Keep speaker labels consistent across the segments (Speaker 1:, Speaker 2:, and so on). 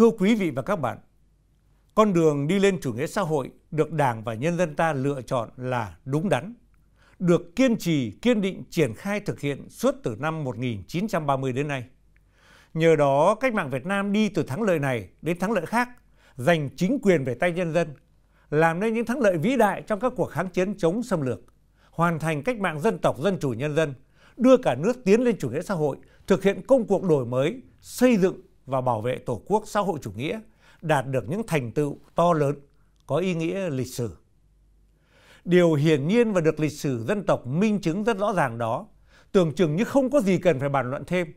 Speaker 1: thưa quý vị và các bạn con đường đi lên chủ nghĩa xã hội được đảng và nhân dân ta lựa chọn là đúng đắn được kiên trì kiên định triển khai thực hiện suốt từ năm 1930 đến nay. Nhờ đó, cách mạng Việt Nam đi từ thắng lợi này đến thắng lợi khác, giành chính quyền về tay nhân dân, làm nên những thắng lợi vĩ đại trong các cuộc kháng chiến chống xâm lược, hoàn thành cách mạng dân tộc dân chủ nhân dân, đưa cả nước tiến lên chủ nghĩa xã hội, thực hiện công cuộc đổi mới, xây dựng và bảo vệ tổ quốc xã hội chủ nghĩa đạt được những thành tựu to lớn có ý nghĩa lịch sử điều hiển nhiên và được lịch sử dân tộc minh chứng rất rõ ràng đó tưởng chừng như không có gì cần phải bàn luận thêm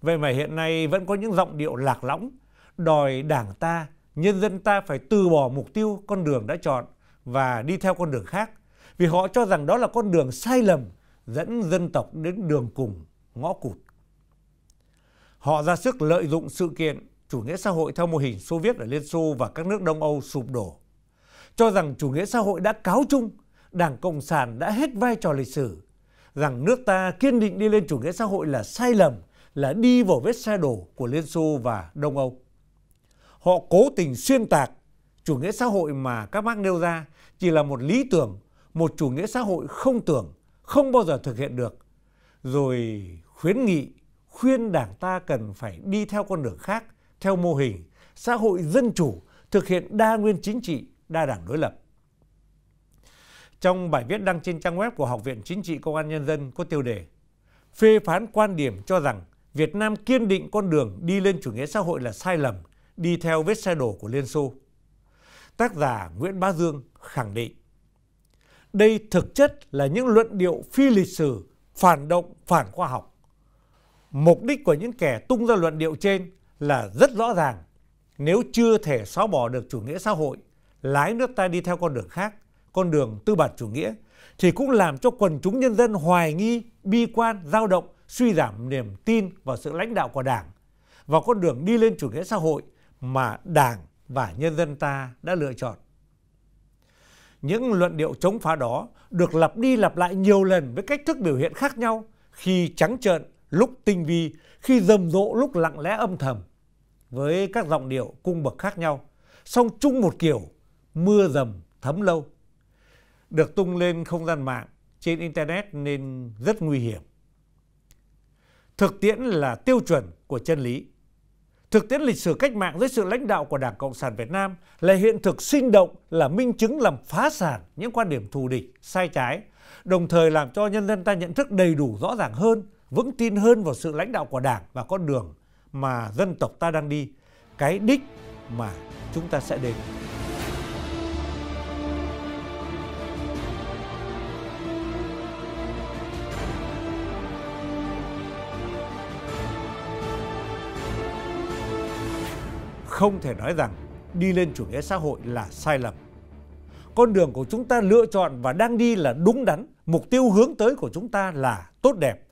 Speaker 1: vậy mà hiện nay vẫn có những giọng điệu lạc lõng đòi đảng ta nhân dân ta phải từ bỏ mục tiêu con đường đã chọn và đi theo con đường khác vì họ cho rằng đó là con đường sai lầm dẫn dân tộc đến đường cùng ngõ cụt họ ra sức lợi dụng sự kiện chủ nghĩa xã hội theo mô hình Xô Viết ở liên xô và các nước đông âu sụp đổ cho rằng chủ nghĩa xã hội đã cáo chung đảng cộng sản đã hết vai trò lịch sử rằng nước ta kiên định đi lên chủ nghĩa xã hội là sai lầm là đi vào vết xe đổ của liên xô và đông âu họ cố tình xuyên tạc chủ nghĩa xã hội mà các bác nêu ra chỉ là một lý tưởng một chủ nghĩa xã hội không tưởng không bao giờ thực hiện được rồi khuyến nghị khuyên đảng ta cần phải đi theo con đường khác theo mô hình xã hội dân chủ thực hiện đa nguyên chính trị đa đảng đối lập trong bài viết đăng trên trang web của học viện chính trị công an nhân dân có tiêu đề phê phán quan điểm cho rằng Việt Nam kiên định con đường đi lên chủ nghĩa xã hội là sai lầm, đi theo vết xe đổ của Liên Xô. Tác giả Nguyễn Bá Dương khẳng định, đây thực chất là những luận điệu phi lịch sử, phản động, phản khoa học mục đích của những kẻ tung ra luận điệu trên là rất rõ ràng nếu chưa thể xóa bỏ được chủ nghĩa xã hội lái nước ta đi theo con đường khác con đường tư bản chủ nghĩa thì cũng làm cho quần chúng nhân dân hoài nghi bi quan dao động suy giảm niềm tin vào sự lãnh đạo của đảng vào con đường đi lên chủ nghĩa xã hội mà đảng và nhân dân ta đã lựa chọn những luận điệu chống phá đó được lặp đi lặp lại nhiều lần với cách thức biểu hiện khác nhau khi trắng trợn lúc tinh vi, khi rầm rộ lúc lặng lẽ âm thầm, với các giọng điệu cung bậc khác nhau, song chung một kiểu, mưa dầm thấm lâu. Được tung lên không gian mạng, trên Internet nên rất nguy hiểm. Thực tiễn là tiêu chuẩn của chân lý. Thực tiễn lịch sử cách mạng dưới sự lãnh đạo của Đảng Cộng sản Việt Nam là hiện thực sinh động, là minh chứng làm phá sản những quan điểm thù địch, sai trái, đồng thời làm cho nhân dân ta nhận thức đầy đủ rõ ràng hơn vững tin hơn vào sự lãnh đạo của đảng và con đường mà dân tộc ta đang đi cái đích mà chúng ta sẽ đến không thể nói rằng đi lên chủ nghĩa xã hội là sai lầm con đường của chúng ta lựa chọn và đang đi là đúng đắn mục tiêu hướng tới của chúng ta là tốt đẹp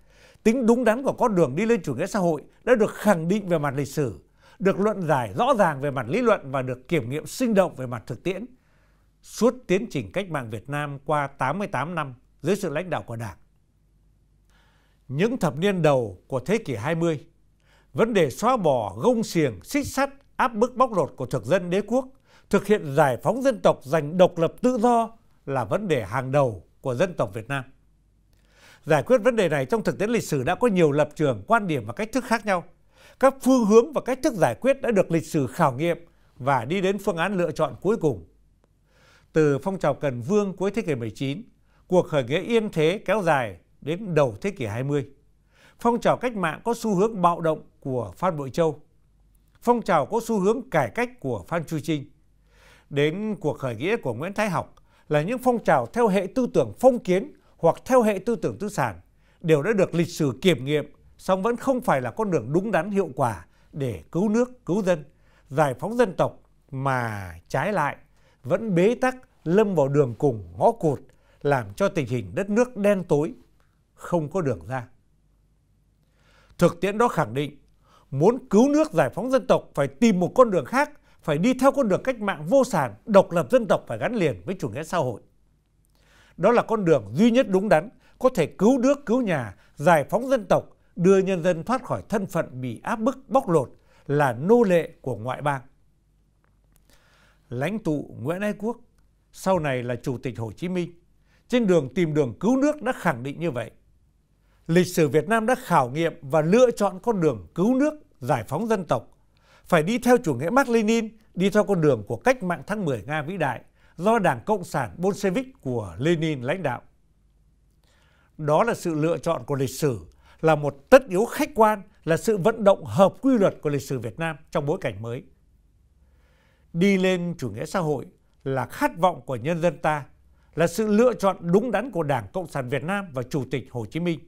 Speaker 1: tính đúng đắn của con đường đi lên chủ nghĩa xã hội đã được khẳng định về mặt lịch sử được luận giải rõ ràng về mặt lý luận và được kiểm nghiệm sinh động về mặt thực tiễn suốt tiến trình cách mạng Việt Nam qua 88 năm dưới sự lãnh đạo của Đảng. Những thập niên đầu của thế kỷ 20, vấn đề xóa bỏ gông xiềng, xích sắt, áp bức bóc lột của thực dân đế quốc, thực hiện giải phóng dân tộc giành độc lập tự do là vấn đề hàng đầu của dân tộc Việt Nam giải quyết vấn đề này trong thực tiễn lịch sử đã có nhiều lập trường quan điểm và cách thức khác nhau các phương hướng và cách thức giải quyết đã được lịch sử khảo nghiệm và đi đến phương án lựa chọn cuối cùng từ phong trào cần vương cuối thế kỷ 19, cuộc khởi nghĩa yên thế kéo dài đến đầu thế kỷ 20. Phong trào cách mạng có xu hướng bạo động của Phan Bội Châu. Phong trào có xu hướng cải cách của Phan Chu Trinh. Đến cuộc khởi nghĩa của Nguyễn Thái Học là những phong trào theo hệ tư tưởng phong kiến hoặc theo hệ tư tưởng tư sản đều đã được lịch sử kiểm nghiệm song vẫn không phải là con đường đúng đắn hiệu quả để cứu nước cứu dân giải phóng dân tộc mà trái lại vẫn bế tắc lâm vào đường cùng ngõ cụt làm cho tình hình đất nước đen tối không có đường ra thực tiễn đó khẳng định muốn cứu nước giải phóng dân tộc phải tìm một con đường khác phải đi theo con đường cách mạng vô sản độc lập dân tộc phải gắn liền với chủ nghĩa xã hội đó là con đường duy nhất đúng đắn có thể cứu nước cứu nhà giải phóng dân tộc đưa nhân dân thoát khỏi thân phận bị áp bức bóc lột là nô lệ của ngoại bang lãnh tụ nguyễn ái quốc sau này là chủ tịch hồ chí minh trên đường tìm đường cứu nước đã khẳng định như vậy lịch sử việt nam đã khảo nghiệm và lựa chọn con đường cứu nước giải phóng dân tộc phải đi theo chủ nghĩa mark lenin đi theo con đường của cách mạng tháng 10 nga vĩ đại do đảng Cộng sản Bolshevik của Lenin lãnh đạo. Đó là sự lựa chọn của lịch sử, là một tất yếu khách quan, là sự vận động hợp quy luật của lịch sử Việt Nam trong bối cảnh mới. Đi lên chủ nghĩa xã hội là khát vọng của nhân dân ta, là sự lựa chọn đúng đắn của Đảng Cộng sản Việt Nam và Chủ tịch Hồ Chí Minh,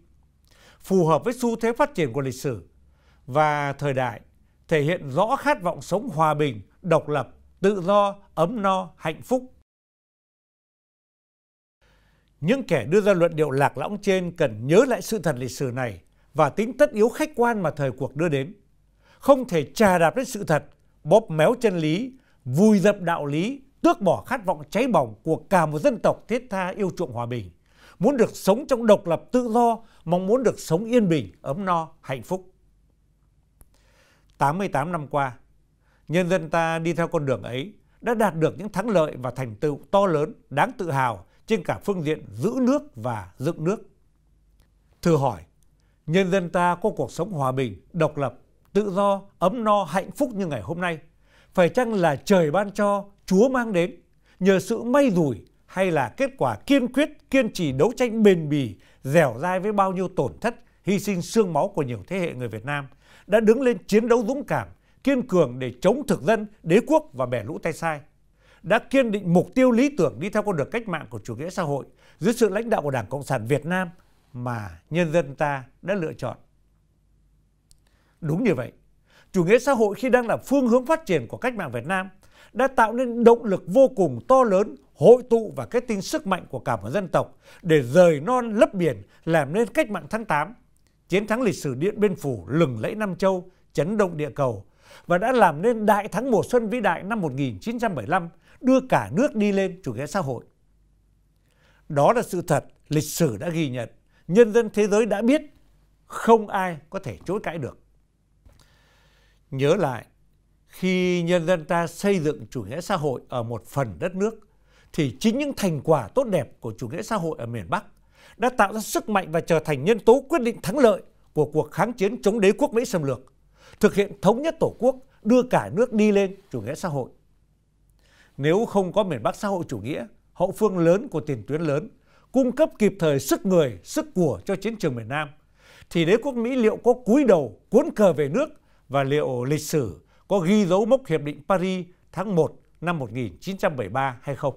Speaker 1: phù hợp với xu thế phát triển của lịch sử và thời đại, thể hiện rõ khát vọng sống hòa bình, độc lập, tự do, ấm no, hạnh phúc những kẻ đưa ra luận điệu lạc lõng trên cần nhớ lại sự thật lịch sử này và tính tất yếu khách quan mà thời cuộc đưa đến không thể trà đạp đến sự thật bóp méo chân lý vùi dập đạo lý tước bỏ khát vọng cháy bỏng của cả một dân tộc thiết tha yêu chuộng hòa bình muốn được sống trong độc lập tự do mong muốn được sống yên bình ấm no hạnh phúc 88 năm qua nhân dân ta đi theo con đường ấy đã đạt được những thắng lợi và thành tựu to lớn đáng tự hào trên cả phương diện giữ nước và dựng nước thử hỏi nhân dân ta có cuộc sống hòa bình độc lập tự do ấm no hạnh phúc như ngày hôm nay phải chăng là trời ban cho chúa mang đến nhờ sự may rủi hay là kết quả kiên quyết kiên trì đấu tranh bền bỉ dẻo dai với bao nhiêu tổn thất hy sinh xương máu của nhiều thế hệ người việt nam đã đứng lên chiến đấu dũng cảm kiên cường để chống thực dân đế quốc và bẻ lũ tay sai đã kiên định mục tiêu lý tưởng đi theo con đường cách mạng của chủ nghĩa xã hội dưới sự lãnh đạo của Đảng Cộng sản Việt Nam mà nhân dân ta đã lựa chọn. Đúng như vậy, chủ nghĩa xã hội khi đang là phương hướng phát triển của cách mạng Việt Nam đã tạo nên động lực vô cùng to lớn hội tụ và kết tinh sức mạnh của cả một dân tộc để rời non lấp biển làm nên cách mạng tháng 8, chiến thắng lịch sử Điện Biên Phủ lừng lẫy Nam Châu, chấn động địa cầu và đã làm nên đại thắng mùa xuân vĩ đại năm 1975 đưa cả nước đi lên chủ nghĩa xã hội. Đó là sự thật lịch sử đã ghi nhận, nhân dân thế giới đã biết, không ai có thể chối cãi được. Nhớ lại, khi nhân dân ta xây dựng chủ nghĩa xã hội ở một phần đất nước, thì chính những thành quả tốt đẹp của chủ nghĩa xã hội ở miền Bắc đã tạo ra sức mạnh và trở thành nhân tố quyết định thắng lợi của cuộc kháng chiến chống đế quốc Mỹ xâm lược, thực hiện thống nhất Tổ quốc, đưa cả nước đi lên chủ nghĩa xã hội nếu không có miền Bắc xã hội chủ nghĩa, hậu phương lớn của tiền tuyến lớn, cung cấp kịp thời sức người, sức của cho chiến trường miền Nam, thì đế quốc Mỹ liệu có cúi đầu cuốn cờ về nước và liệu lịch sử có ghi dấu mốc Hiệp định Paris tháng 1 năm 1973 hay không?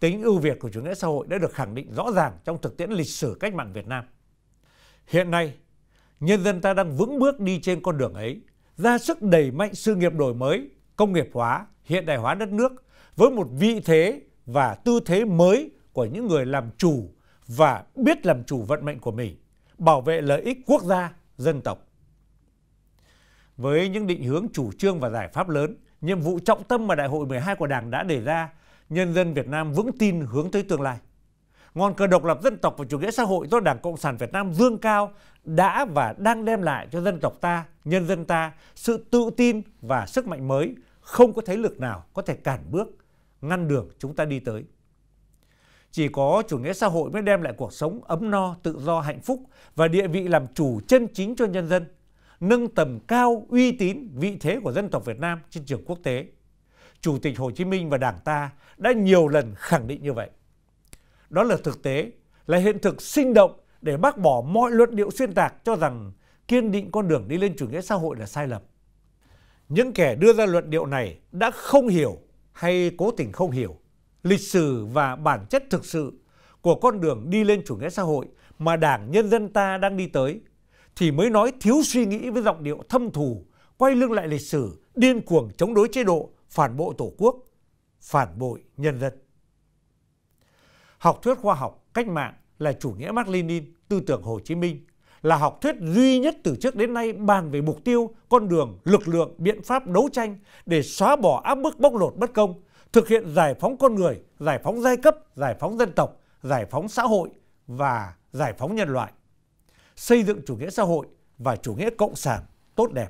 Speaker 1: Tính ưu việt của chủ nghĩa xã hội đã được khẳng định rõ ràng trong thực tiễn lịch sử cách mạng Việt Nam. Hiện nay, nhân dân ta đang vững bước đi trên con đường ấy, ra sức đẩy mạnh sự nghiệp đổi mới, công nghiệp hóa, hiện đại hóa đất nước với một vị thế và tư thế mới của những người làm chủ và biết làm chủ vận mệnh của mình bảo vệ lợi ích quốc gia dân tộc với những định hướng chủ trương và giải pháp lớn nhiệm vụ trọng tâm mà đại hội 12 của đảng đã đề ra nhân dân Việt Nam vững tin hướng tới tương lai ngọn cờ độc lập dân tộc và chủ nghĩa xã hội do Đảng Cộng sản Việt Nam dương cao đã và đang đem lại cho dân tộc ta, nhân dân ta sự tự tin và sức mạnh mới không có thế lực nào có thể cản bước, ngăn đường chúng ta đi tới. Chỉ có chủ nghĩa xã hội mới đem lại cuộc sống ấm no, tự do, hạnh phúc và địa vị làm chủ chân chính cho nhân dân, nâng tầm cao uy tín, vị thế của dân tộc Việt Nam trên trường quốc tế. Chủ tịch Hồ Chí Minh và Đảng ta đã nhiều lần khẳng định như vậy. Đó là thực tế, là hiện thực sinh động để bác bỏ mọi luận điệu xuyên tạc cho rằng kiên định con đường đi lên chủ nghĩa xã hội là sai lầm những kẻ đưa ra luận điệu này đã không hiểu hay cố tình không hiểu lịch sử và bản chất thực sự của con đường đi lên chủ nghĩa xã hội mà đảng nhân dân ta đang đi tới thì mới nói thiếu suy nghĩ với giọng điệu thâm thù quay lưng lại lịch sử điên cuồng chống đối chế độ phản bội tổ quốc phản bội nhân dân học thuyết khoa học cách mạng là chủ nghĩa mark lenin tư tưởng hồ chí minh là học thuyết duy nhất từ trước đến nay bàn về mục tiêu, con đường, lực lượng, biện pháp đấu tranh để xóa bỏ áp bức bóc lột bất công, thực hiện giải phóng con người, giải phóng giai cấp, giải phóng dân tộc, giải phóng xã hội và giải phóng nhân loại. Xây dựng chủ nghĩa xã hội và chủ nghĩa cộng sản tốt đẹp.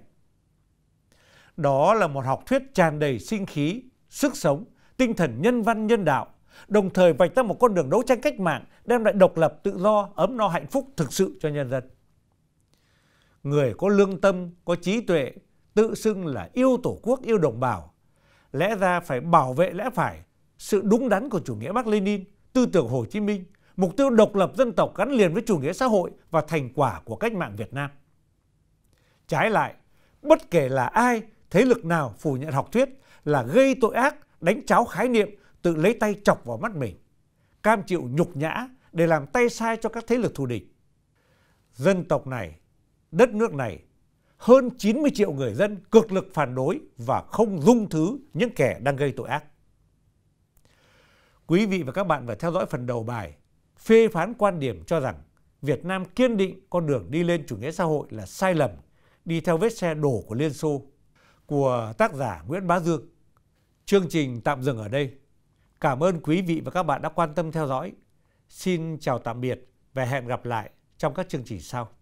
Speaker 1: Đó là một học thuyết tràn đầy sinh khí, sức sống, tinh thần nhân văn nhân đạo, đồng thời vạch ra một con đường đấu tranh cách mạng đem lại độc lập, tự do, ấm no hạnh phúc thực sự cho nhân dân người có lương tâm có trí tuệ tự xưng là yêu tổ quốc yêu đồng bào lẽ ra phải bảo vệ lẽ phải sự đúng đắn của chủ nghĩa Mác Lenin, tư tưởng Hồ Chí Minh, mục tiêu độc lập dân tộc gắn liền với chủ nghĩa xã hội và thành quả của cách mạng Việt Nam. Trái lại, bất kể là ai, thế lực nào phủ nhận học thuyết là gây tội ác, đánh cháo khái niệm, tự lấy tay chọc vào mắt mình, cam chịu nhục nhã để làm tay sai cho các thế lực thù địch. Dân tộc này đất nước này hơn 90 triệu người dân cực lực phản đối và không dung thứ những kẻ đang gây tội ác. Quý vị và các bạn vừa theo dõi phần đầu bài phê phán quan điểm cho rằng Việt Nam kiên định con đường đi lên chủ nghĩa xã hội là sai lầm, đi theo vết xe đổ của Liên Xô, của tác giả Nguyễn Bá Dương. Chương trình tạm dừng ở đây. Cảm ơn quý vị và các bạn đã quan tâm theo dõi. Xin chào tạm biệt và hẹn gặp lại trong các chương trình sau.